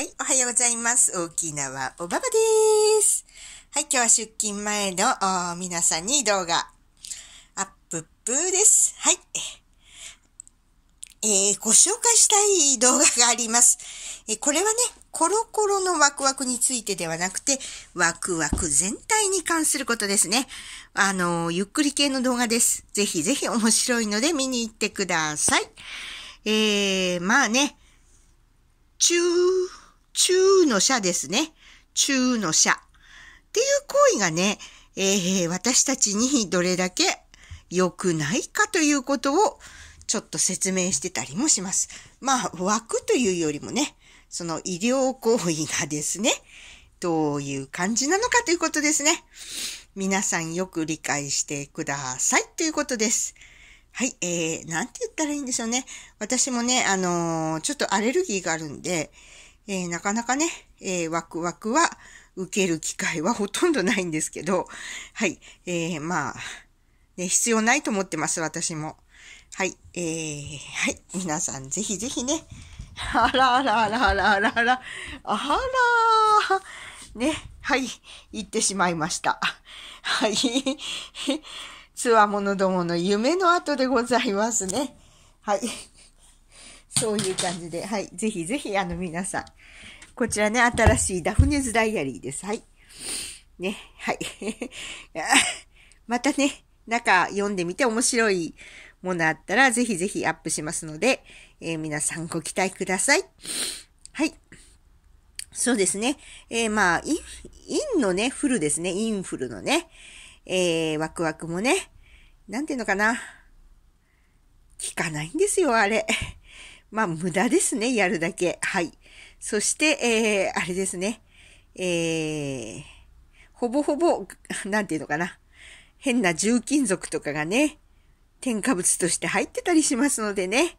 はい、おはようございます。沖縄おばばです。はい、今日は出勤前の皆さんに動画アッププーです。はい。えー、ご紹介したい動画があります。えー、これはね、コロコロのワクワクについてではなくて、ワクワク全体に関することですね。あのー、ゆっくり系の動画です。ぜひぜひ面白いので見に行ってください。えー、まあね、チュー。中の者ですね。中の者。っていう行為がね、えー、私たちにどれだけ良くないかということをちょっと説明してたりもします。まあ、枠というよりもね、その医療行為がですね、どういう感じなのかということですね。皆さんよく理解してくださいということです。はい、えー、なんて言ったらいいんでしょうね。私もね、あのー、ちょっとアレルギーがあるんで、えー、なかなかね、えー、ワクワクは受ける機会はほとんどないんですけど、はい、えー、まあ、ね、必要ないと思ってます、私も。はい、えー、はい、皆さんぜひぜひね、あらあらあらあらあらあら、あらね、はい、行ってしまいました。はい、つわものどもの夢の後でございますね。はい。そういう感じで、はい。ぜひぜひ、あの、皆さん。こちらね、新しいダフネズダイアリーです。はい。ね、はい。またね、中読んでみて面白いものあったら、ぜひぜひアップしますので、えー、皆さんご期待ください。はい。そうですね。えー、まあ、イン、インのね、フルですね。インフルのね、えー、ワクワクもね、なんていうのかな。聞かないんですよ、あれ。まあ、無駄ですね、やるだけ。はい。そして、えー、あれですね。えー、ほぼほぼ、なんていうのかな。変な重金属とかがね、添加物として入ってたりしますのでね。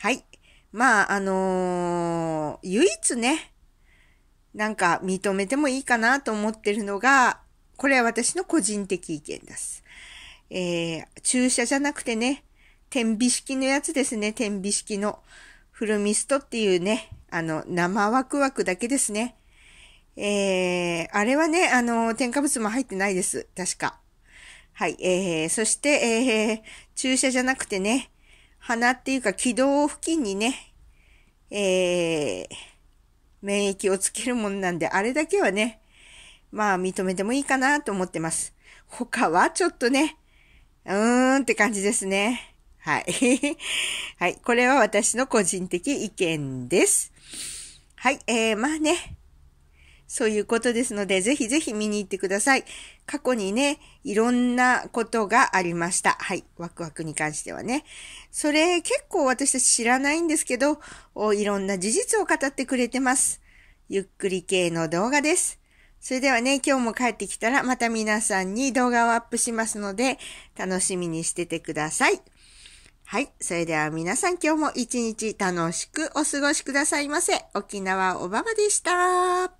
はい。まあ、あのー、唯一ね、なんか認めてもいいかなと思ってるのが、これは私の個人的意見です。えー、注射じゃなくてね、天美式のやつですね。天美式のフルミストっていうね、あの、生ワクワクだけですね。えー、あれはね、あの、添加物も入ってないです。確か。はい。えー、そして、えー、注射じゃなくてね、鼻っていうか軌道付近にね、えー、免疫をつけるもんなんで、あれだけはね、まあ認めてもいいかなと思ってます。他はちょっとね、うーんって感じですね。はい。はい。これは私の個人的意見です。はい。えー、まあね。そういうことですので、ぜひぜひ見に行ってください。過去にね、いろんなことがありました。はい。ワクワクに関してはね。それ結構私たち知らないんですけど、いろんな事実を語ってくれてます。ゆっくり系の動画です。それではね、今日も帰ってきたらまた皆さんに動画をアップしますので、楽しみにしててください。はい。それでは皆さん今日も一日楽しくお過ごしくださいませ。沖縄おばばでした。